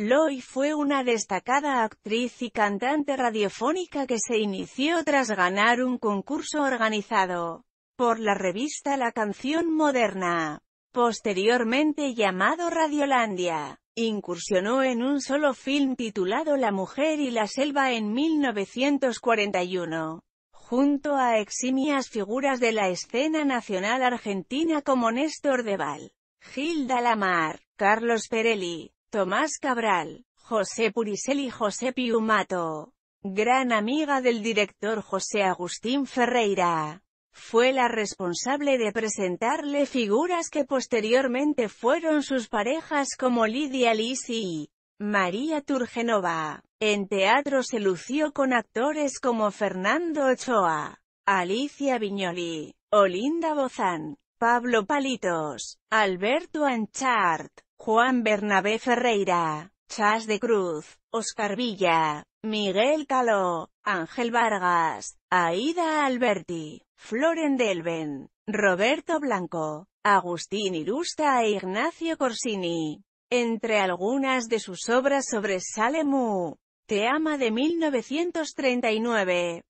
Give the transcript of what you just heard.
Loy fue una destacada actriz y cantante radiofónica que se inició tras ganar un concurso organizado por la revista La Canción Moderna, posteriormente llamado Radiolandia. Incursionó en un solo film titulado La mujer y la selva en 1941, junto a eximias figuras de la escena nacional argentina como Néstor Deval, Gilda Lamar, Carlos Perelli, Tomás Cabral, José Puricel y José Piumato. Gran amiga del director José Agustín Ferreira. Fue la responsable de presentarle figuras que posteriormente fueron sus parejas como Lidia Lisi, María Turgenova. En teatro se lució con actores como Fernando Ochoa, Alicia Viñoli, Olinda Bozán, Pablo Palitos, Alberto Anchart, Juan Bernabé Ferreira, Chas de Cruz, Oscar Villa, Miguel Caló, Ángel Vargas, Aida Alberti, Floren Delven, Roberto Blanco, Agustín Irusta e Ignacio Corsini. Entre algunas de sus obras sobre Mu. Te ama de 1939.